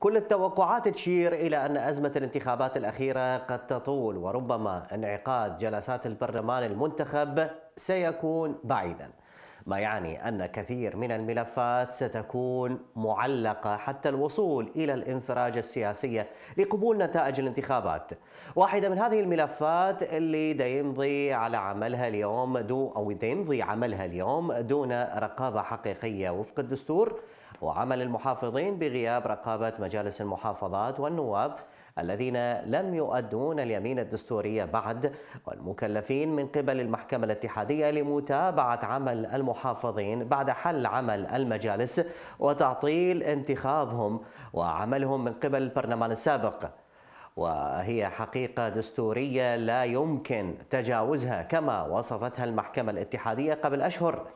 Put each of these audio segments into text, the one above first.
كل التوقعات تشير إلى أن أزمة الانتخابات الأخيرة قد تطول وربما انعقاد جلسات البرلمان المنتخب سيكون بعيداً ما يعني أن كثير من الملفات ستكون معلقة حتى الوصول إلى الانفراج السياسية لقبول نتائج الانتخابات واحدة من هذه الملفات اللي يمضي على عملها اليوم دون أو يمضي عملها اليوم دون رقابة حقيقية وفق الدستور وعمل المحافظين بغياب رقابة مجالس المحافظات والنواب الذين لم يؤدون اليمين الدستورية بعد والمكلفين من قبل المحكمة الاتحادية لمتابعة عمل المحافظين المحافظين بعد حل عمل المجالس وتعطيل انتخابهم وعملهم من قبل البرلمان السابق وهي حقيقة دستورية لا يمكن تجاوزها كما وصفتها المحكمة الاتحادية قبل أشهر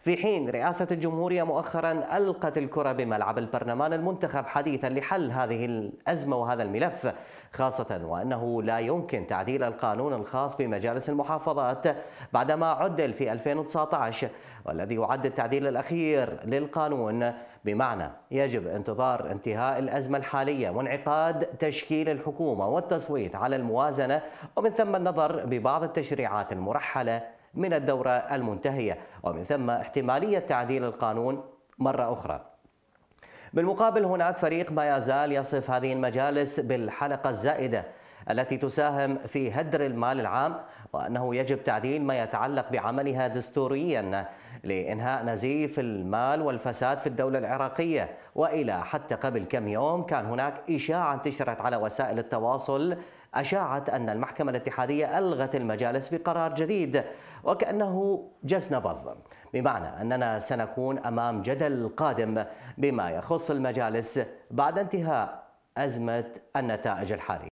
في حين رئاسة الجمهورية مؤخرا ألقت الكرة بملعب البرلمان المنتخب حديثا لحل هذه الأزمة وهذا الملف خاصة وأنه لا يمكن تعديل القانون الخاص بمجالس المحافظات بعدما عدل في 2019 والذي يعد التعديل الأخير للقانون بمعنى يجب انتظار انتهاء الأزمة الحالية وانعقاد تشكيل الحكومة والتصويت على الموازنة ومن ثم النظر ببعض التشريعات المرحلة من الدورة المنتهية ومن ثم احتمالية تعديل القانون مرة أخرى بالمقابل هناك فريق ما يزال يصف هذه المجالس بالحلقة الزائدة التي تساهم في هدر المال العام وأنه يجب تعديل ما يتعلق بعملها دستوريا لإنهاء نزيف المال والفساد في الدولة العراقية وإلى حتى قبل كم يوم كان هناك إشاعة انتشرت على وسائل التواصل أشاعت أن المحكمة الاتحادية ألغت المجالس بقرار جديد وكأنه جس نبض بمعنى أننا سنكون أمام جدل قادم بما يخص المجالس بعد انتهاء أزمة النتائج الحالية